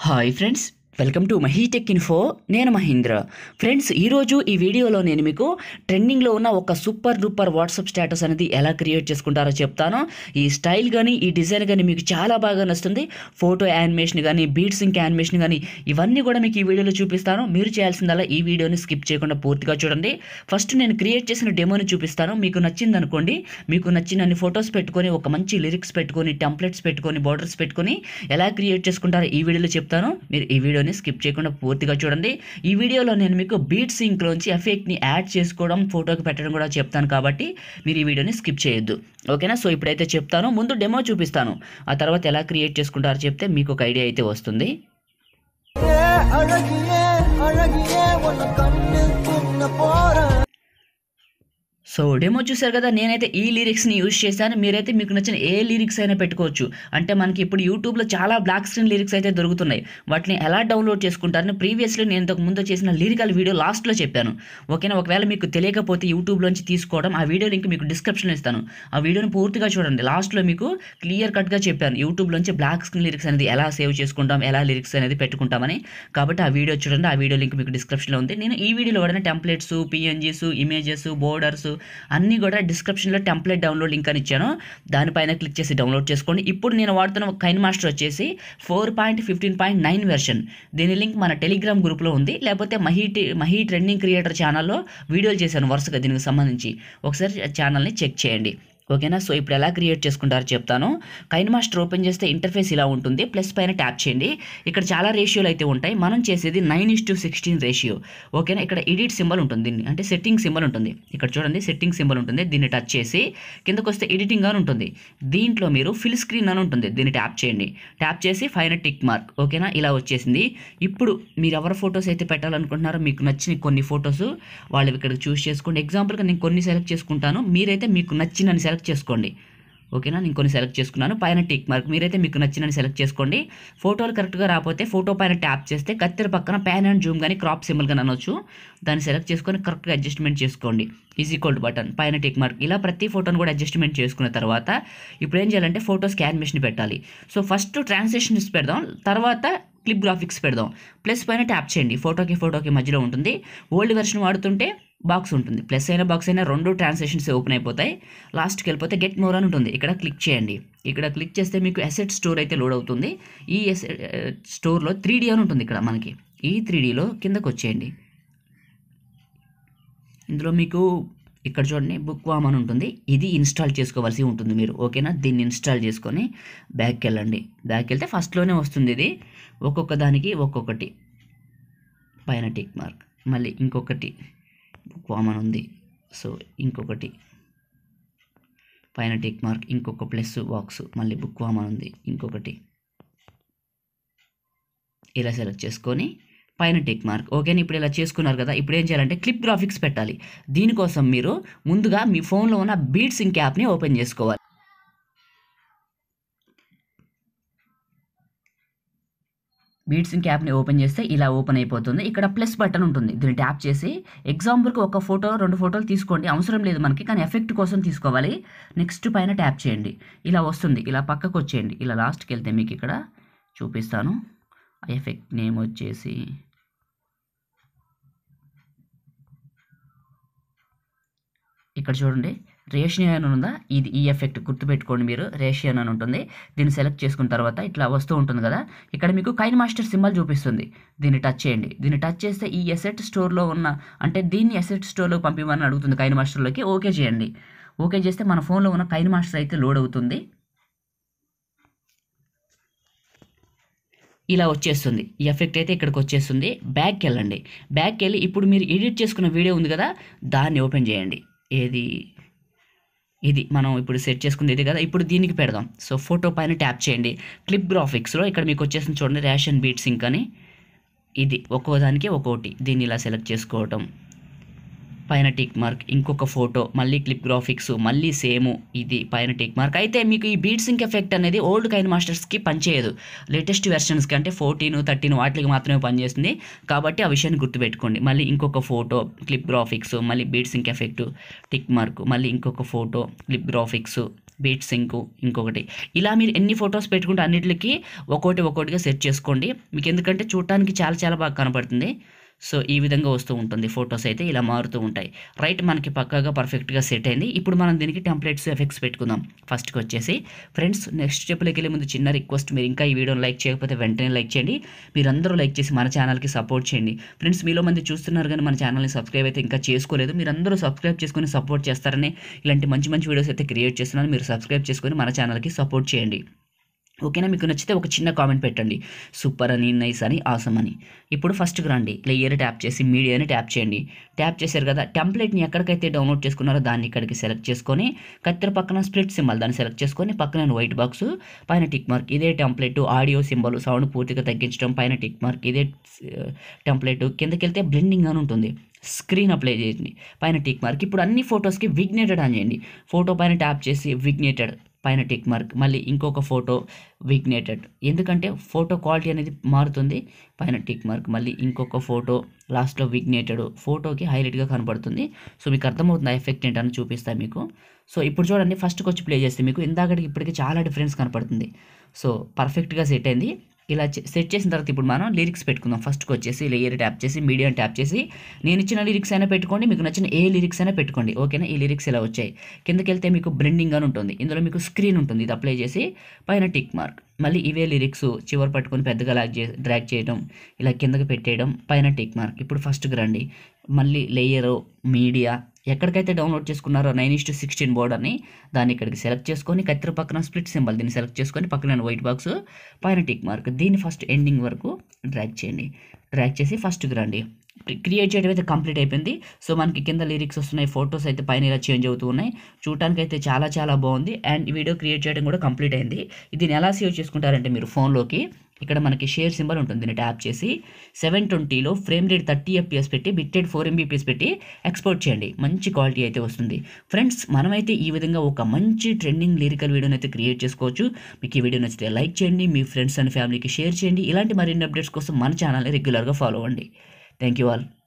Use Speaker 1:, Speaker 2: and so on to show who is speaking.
Speaker 1: Hi friends, welcome to Mahitech info నేను Mahindra friends ఈరోజు ఈ వీడియోలో నేను మీకు ట్రెండింగ్లో ఉన్న ఒక సూపర్ డూపర్ వాట్సాప్ స్టేటస్ అనేది ఎలా క్రియేట్ చేసుకుంటారో చెప్తాను ఈ స్టైల్ కానీ ఈ డిజైన్ కానీ మీకు చాలా బాగా నచ్చుతుంది ఫోటో యానిమేషన్ కానీ బీట్స్ ఇంకా యానిమేషన్ కానీ ఇవన్నీ కూడా మీకు ఈ వీడియోలో చూపిస్తాను మీరు చేయాల్సిందల్లా ఈ వీడియోని స్కిప్ చేయకుండా పూర్తిగా చూడండి ఫస్ట్ నేను క్రియేట్ చేసిన డెమోని చూపిస్తాను మీకు నచ్చింది అనుకోండి మీకు నచ్చిన అన్ని ఫొటోస్ పెట్టుకొని ఒక మంచి లిరిక్స్ పెట్టుకొని టెంప్లెట్స్ పెట్టుకొని బార్డర్స్ పెట్టుకొని ఎలా క్రియేట్ చేసుకుంటారో ఈ వీడియోలో చెప్తాను మీరు ఈ వీడియోని వీడియోని స్కిప్ చేయకుండా పూర్తిగా చూడండి ఈ వీడియోలో నేను మీకు బీట్ సింక్లోంచి ఎఫెక్ట్ని యాడ్ చేసుకోవడం ఫోటోకి పెట్టడం కూడా చెప్తాను కాబట్టి మీరు ఈ వీడియోని స్కిప్ చేయొద్దు ఓకేనా సో ఇప్పుడైతే చెప్తాను ముందు డెమో చూపిస్తాను ఆ తర్వాత ఎలా క్రియేట్ చేసుకుంటారో చెప్తే మీకు ఒక ఐడియా అయితే వస్తుంది అడగి అడగి உன்னை கண்ணில் సో డెమో చూశారు కదా నేనైతే ఈ లిరిక్స్ని యూజ్ చేశాను మీరైతే మీకు నచ్చిన ఏ లిరిక్స్ అయినా పెట్టుకోవచ్చు అంటే మనకి ఇప్పుడు యూట్యూబ్లో చాలా బ్లాక్ స్క్రీన్ లిరిక్స్ అయితే దొరుకుతున్నాయి వాటిని ఎలా డౌన్లోడ్ చేసుకుంటారని ప్రీవియస్లీ నేను ఇంతకు ముందు చేసిన లిరికల్ వీడియో లాస్ట్లో చెప్పాను ఓకేనా ఒకవేళ మీకు తెలియకపోతే యూట్యూబ్లోంచి తీసుకోవడం ఆ వీడియో లింక్ మీకు డిస్క్రిప్షన్ ఇస్తాను ఆ వీడియోని పూర్తిగా చూడండి లాస్ట్లో మీకు క్లియర్ కట్గా చెప్పాను యూట్యూబ్లోంచి బ్లాక్ స్క్రీన్ లిరిక్స్ అనేది ఎలా సేవ్ చేసుకుంటాం ఎలా లిరిక్స్ అనేది పెట్టుకుంటామని కాబట్టి ఆ వీడియో చూడండి ఆ వీడియో లింక్ మీకు డిస్క్రిప్షన్లో ఉంది నేను ఈ వీడియోలో వాడిన టెంప్లెట్స్ పిఎన్జీస్ ఇమేజెస్ బోర్డర్స్ అన్నీ కూడా డిస్క్రిప్షన్లో టెంప్లెట్ డౌన్లోడ్ లింక్ అని ఇచ్చాను దానిపైన క్లిక్ చేసి డౌన్లోడ్ చేసుకోండి ఇప్పుడు నేను వాడుతున్న కైన్ మాస్టర్ వచ్చేసి four point fifteen point nine version దీని లింక్ మన టెలిగ్రామ్ గ్రూప్లో ఉంది లేకపోతే మహీ మహీ ట్రెండింగ్ క్రియేటర్ ఛానల్లో వీడియోలు చేశాను వరుసగా దీనికి సంబంధించి ఒకసారి ఛానల్ని చెక్ చేయండి ఓకేనా సో ఇప్పుడు ఎలా క్రియేట్ చేసుకుంటారో చెప్తాను కైన్ మాస్టర్ ఓపెన్ చేస్తే ఇంటర్ఫేస్ ఇలా ఉంటుంది ప్లస్ పైన ట్యాప్ చేయండి ఇక్కడ చాలా రేషియోలు అయితే ఉంటాయి మనం చేసేది nine is to sixteen ratio ఓకేనా ఇక్కడ ఎడిట్ సింబల్ ఉంటుంది అంటే సెట్టింగ్ సింబల్ ఉంటుంది ఇక్కడ చూడండి సెట్టింగ్ సింబల్ ఉంటుంది దీన్ని టచ్ చేసి కిందకు వస్తే ఎడిటింగ్ అని ఉంటుంది దీంట్లో మీరు ఫిల్ స్క్రీన్ అని ఉంటుంది దీన్ని ట్యాప్ చేయండి ట్యాప్ చేసి ఫైన టిక్ మార్క్ ఓకేనా ఇలా వచ్చేసింది ఇప్పుడు మీరు ఎవరి ఫొటోస్ అయితే పెట్టాలనుకుంటున్నారో మీకు నచ్చిన కొన్ని ఫొటోస్ వాళ్ళు ఇక్కడ చూస్ చేసుకోండి ఎగ్జాంపుల్గా నేను కొన్ని సెలెక్ట్ చేసుకుంటాను మీరైతే మీకు నచ్చినని సెలెక్ట్ సెలెక్ట్ చేసుకోండి ఓకేనా నేను కొన్ని సెలెక్ట్ చేసుకున్నాను పైన టిక్ మార్క్ మీరైతే మీకు నచ్చినని సెలెక్ట్ చేసుకోండి ఫోటోలు కరెక్ట్గా రాకపోతే ఫోటో పైన ట్యాప్ చేస్తే కత్తెర పక్కన ప్యాన్ అండ్ జూమ్ కానీ క్రాప్ సింబల్ కానీ అనొచ్చు దాన్ని సెలెక్ట్ చేసుకొని కరెక్ట్గా అడ్జస్ట్మెంట్ చేసుకోండి ఈజీ కోల్డ్ బటన్ పైన టిక్ మార్క్ ఇలా ప్రతి ఫోటోను కూడా అడ్జస్ట్మెంట్ చేసుకున్న తర్వాత ఇప్పుడు ఏం చేయాలంటే ఫోటో స్కాన్ మిషన్ పెట్టాలి సో ఫస్ట్ ట్రాన్స్లేషన్స్ పెడదాం తర్వాత క్లిప్ గ్రాఫిక్స్ పెడదాం ప్లస్ పైన ట్యాప్ చేయండి ఫోటోకి ఫోటోకి మధ్యలో ఉంటుంది ఓల్డ్ వెర్షన్ వాడుతుంటే బాక్స్ ఉంటుంది ప్లస్ అయినా బాక్స్ అయినా రెండు ట్రాన్సాక్షన్స్ ఓపెన్ అయిపోతాయి లాస్ట్కి వెళ్ళిపోతే గెట్ మోర్ అని ఉంటుంది ఇక్కడ క్లిక్ చేయండి ఇక్కడ క్లిక్ చేస్తే మీకు అసెట్ స్టోర్ అయితే లోడ్ అవుతుంది ఈ స్టోర్లో త్రీ డీ అని ఉంటుంది ఇక్కడ మనకి ఈ త్రీ డీలో కిందకు వచ్చేయండి ఇందులో మీకు ఇక్కడ చూడండి బుక్ వామ్ అని ఉంటుంది ఇది ఇన్స్టాల్ చేసుకోవాల్సి ఉంటుంది మీరు ఓకేనా దీన్ని ఇన్స్టాల్ చేసుకొని బ్యాక్కి వెళ్ళండి బ్యాక్ వెళ్తే ఫస్ట్లోనే వస్తుంది ఇది ఒక్కొక్క దానికి ఒక్కొక్కటి పైన టిక్ మార్క్ మళ్ళీ ఇంకొకటి కామన్ ఉంది సో ఇంకొకటి పైన టిక్ మార్క్ ఇంకొక ప్లస్ బాక్స్ మళ్ళీ బుక్ కామన్ ఉంది ఇంకొకటి ఇలా సెలెక్ట్ చేసుకొని పైన టెక్ మార్క్ ఓకే ఇప్పుడు ఇలా చేసుకున్నారు కదా ఇప్పుడు ఏం చేయాలంటే క్లిప్ గ్రాఫిక్స్ పెట్టాలి దీనికోసం మీరు ముందుగా మీ ఫోన్లో ఉన్న బీట్స్ ఇంక్ యాప్ని ఓపెన్ చేసుకోవాలి బీట్సింగ్ క్యాప్ని ఓపెన్ చేస్తే ఇలా ఓపెన్ అయిపోతుంది ఇక్కడ ప్లస్ బటన్ ఉంటుంది దీన్ని ట్యాప్ చేసి ఎగ్జాంపుల్కి ఒక ఫోటో రెండు ఫోటోలు తీసుకోండి అవసరం లేదు మనకి కానీ ఎఫెక్ట్ కోసం తీసుకోవాలి నెక్స్ట్ పైన ట్యాప్ చేయండి ఇలా వస్తుంది ఇలా పక్కకు వచ్చేయండి ఇలా లాస్ట్కి వెళ్తే మీకు ఇక్కడ చూపిస్తాను ఆ ఎఫెక్ట్ నేమ్ వచ్చేసి ఇక్కడ చూడండి రేషన్ అని ఉందా ఇది ఈ ఎఫెక్ట్ గుర్తుపెట్టుకోండి మీరు రేషియన్ అని ఉంటుంది దీన్ని సెలెక్ట్ చేసుకున్న తర్వాత ఇట్లా వస్తూ ఉంటుంది కదా ఇక్కడ మీకు కైన్ మాస్టర్ సింబల్ చూపిస్తుంది దీన్ని టచ్ చేయండి దీన్ని టచ్ చేస్తే ఈ ఎసెట్ స్టోర్లో ఉన్న అంటే దీన్ని ఎసెట్ స్టోర్లో పంపిమని అడుగుతుంది కైన్ మాస్టర్లోకి ఓకే చేయండి ఓకే చేస్తే మన ఫోన్లో ఉన్న కైన్ మాస్టర్ అయితే లోడ్ అవుతుంది ఇలా వచ్చేస్తుంది ఈ ఎఫెక్ట్ అయితే ఇక్కడికి వచ్చేస్తుంది బ్యాక్కి వెళ్ళండి బ్యాక్కి వెళ్ళి ఇప్పుడు మీరు ఎడిట్ చేసుకున్న వీడియో ఉంది కదా దాన్ని ఓపెన్ చేయండి ఏది ఇది మనం ఇప్పుడు సెట్ చేసుకుంది ఇది కదా ఇప్పుడు దీనికి పెడదాం సో ఫోటో పైన ట్యాప్ చేయండి క్లిప్ గ్రాఫిక్స్లో ఇక్కడ మీకు వచ్చేసింది చూడండి రేషన్ బీట్స్ ఇంకా ఇది ఒక్కో దానికి ఒక్కోటి దీన్ని ఇలా సెలెక్ట్ చేసుకోవటం పైన టిక్ మార్క్ ఇంకొక ఫోటో మళ్ళీ క్లిప్ గ్రాఫిక్స్ మళ్ళీ సేమ్ ఇది పైన టిక్ మార్క్ అయితే మీకు ఈ బీట్ సింక్ ఎఫెక్ట్ అనేది ఓల్డ్ కైన్ మాస్టర్స్కి పనిచేయదు లేటెస్ట్ వెర్షన్స్కి అంటే ఫోర్టీన్ థర్టీన్ వాటికి మాత్రమే పనిచేస్తుంది కాబట్టి ఆ విషయాన్ని గుర్తుపెట్టుకోండి మళ్ళీ ఇంకొక ఫోటో క్లిప్ గ్రాఫిక్స్ మళ్ళీ beat sync effect tick mark మళ్ళీ ఇంకొక photo clip graphics beat sync ఇంకొకటి ఇలా మీరు ఎన్ని ఫొటోస్ పెట్టుకుంటే అన్నిటికీ ఒక్కోటి ఒక్కోటిగా సెట్ చేసుకోండి మీకు ఎందుకంటే చూడటానికి చాలా చాలా బాగా కనపడుతుంది సో ఈ విధంగా వస్తూ ఉంటుంది ఫొటోస్ అయితే ఇలా మారుతూ ఉంటాయి రైట్ మనకి పక్కాగా పర్ఫెక్ట్గా సెట్ అయింది ఇప్పుడు మనం దీనికి టెంప్లెట్స్ ఎఫెక్ట్స్ పెట్టుకుందాం ఫస్ట్కి వచ్చేసి ఫ్రెండ్స్ నెక్స్ట్ స్టెప్లోకి వెళ్ళే ముందు చిన్న రిక్వెస్ట్ మీరు ఇంకా ఈ వీడియోని లైక్ చేయకపోతే వెంటనే లైక్ చేయండి మీరందరూ లైక్ చేసి మన ఛానల్కి సపోర్ట్ చేయండి ఫ్రెండ్స్ మీలో మంది చూస్తున్నారు కానీ మన ఛానల్ని సబ్స్క్రైబ్ అయితే ఇంకా చేసుకోలేదు మీరందరూ సబ్స్క్రైబ్ చేసుకొని సపోర్ట్ చేస్తారని ఇలాంటి మంచి మంచి వీడియోస్ అయితే క్రియేట్ చేస్తున్నారు మీరు సబ్స్క్రైబ్ చేసుకొని మన ఛానల్కి సపోర్ట్ చేయండి ఓకేనా మీకు నచ్చితే ఒక చిన్న కామెంట్ పెట్టండి సూపర్ అని నైస్ అని ఆసమ్ అని ఇప్పుడు ఫస్ట్కి రండి లేయర్ ట్యాప్ చేసి మీడియాని ట్యాప్ చేయండి ట్యాప్ చేశారు కదా టెంప్లెట్ని ఎక్కడికైతే డౌన్లోడ్ చేసుకున్నారో దాన్ని ఇక్కడికి సెలెక్ట్ చేసుకొని కత్తెర పక్కన స్ప్లిట్ సింబల్ దాన్ని సెలెక్ట్ చేసుకొని పక్కన వైట్ బాక్స్ పైన టిక్ మార్క్ ఇదే టెంప్లెట్ ఆడియో సింబల్ సౌండ్ పూర్తిగా తగ్గించడం పైన టిక్ మార్క్ ఇదే టెంప్లెట్ కిందకి వెళ్తే బ్లెండింగ్ అని ఉంటుంది స్క్రీన్ అప్లై చేయండి పైన టిక్ మార్క్ ఇప్పుడు అన్ని ఫొటోస్కి విగ్నేటెడ్ అని చేయండి ఫోటో పైన ట్యాప్ చేసి విగ్నేటెడ్ పైన టిక్ మార్క్ మళ్ళీ ఇంకొక ఫోటో విగ్నేటెడ్ ఎందుకంటే ఫోటో క్వాలిటీ అనేది మారుతుంది పైన టిక్ మార్క్ మళ్ళీ ఇంకొక ఫోటో లాస్ట్లో విగ్నేటెడ్ ఫోటోకి హైలైట్గా కనబడుతుంది సో మీకు అర్థమవుతుంది ఎఫెక్ట్ ఏంటని చూపిస్తాను మీకు సో ఇప్పుడు చూడండి ఫస్ట్కి వచ్చి ప్లే చేస్తే మీకు ఇందాకటికి ఇప్పటికి చాలా డిఫరెన్స్ కనపడుతుంది సో పర్ఫెక్ట్గా సెట్ అయింది ఇలా సెట్ చేసిన తర్వాత ఇప్పుడు మనం లిరిక్స్ పెట్టుకుందాం ఫస్ట్కి వచ్చేసి లేయర్ ట్యాప్ చేసి మీడియం ట్యాప్ చేసి నేను ఇచ్చిన లిరిక్స్ అయినా పెట్టుకోండి మీకు నచ్చిన ఏ లిరిక్స్ అయినా పెట్టుకోండి ఓకేనా ఈ లిరిక్స్ ఇలా వచ్చాయి కిందకి వెళ్తే మీకు బ్రెండింగ్ అని ఉంటుంది ఇందులో మీకు స్క్రీన్ ఉంటుంది ఇది అప్లై చేసి పైన టిక్ మార్క్ మళ్ళీ ఇవే లిరిక్స్ చివరి పట్టుకొని పెద్దగా లాగ్ చే డ్రాగ్ చేయడం ఇలా కిందకి పెట్టేయడం పైన టిక్ మార్క్ ఇప్పుడు ఫస్ట్కి రండి మళ్ళీ లేయరు మీడియా ఎక్కడికైతే డౌన్లోడ్ చేసుకున్నారో నైన్ ఇస్ టు సిక్స్టీన్ బోర్డర్ని దాన్ని ఇక్కడికి సెలెక్ట్ చేసుకొని కత్తిర పక్కన స్ప్లిట్ సింబల్ దీన్ని సెలెక్ట్ చేసుకొని పక్కన వైట్ బాక్స్ పైన టిక్ మార్క్ దీన్ని ఫస్ట్ ఎండింగ్ వరకు డ్రాక్ చేయండి డ్రాక్ చేసి ఫస్ట్కి రండి క్రియేట్ చేయడం అయితే కంప్లీట్ అయిపోయింది సో మనకి కింద లిరిక్స్ వస్తున్నాయి ఫొటోస్ అయితే పైన ఇలా చేంజ్ అవుతూ ఉన్నాయి చూడటానికి అయితే చాలా చాలా బాగుంది అండ్ వీడియో క్రియేట్ చేయడం కూడా కంప్లీట్ అయింది దీన్ని ఎలా సేవ్ చేసుకుంటారంటే మీరు ఫోన్లోకి ఇక్కడ మనకి షేర్ సింబల్ ఉంటుంది దీన్ని ట్యాప్ చేసి సెవెన్ ట్వంటీలో ఫ్రేమ్ రేట్ థర్టీ ఎఫ్పిఎస్ పెట్టి బిట్ రేట్ ఫోర్ ఎంబీపీఎస్ పెట్టి ఎక్స్పోర్ట్ చేయండి మంచి క్వాలిటీ అయితే వస్తుంది ఫ్రెండ్స్ మనమైతే ఈ విధంగా ఒక మంచి ట్రెండింగ్ లిరికల్ వీడియోని అయితే క్రియేట్ చేసుకోవచ్చు మీకు ఈ వీడియో నచ్చితే లైక్ చేయండి మీ ఫ్రెండ్స్ అండ్ ఫ్యామిలీకి షేర్ చేయండి ఇలాంటి మరిన్ని అప్డేట్స్ కోసం మన ఛానల్ని రెగ్యులర్గా ఫాలో అవ్వండి Thank you all.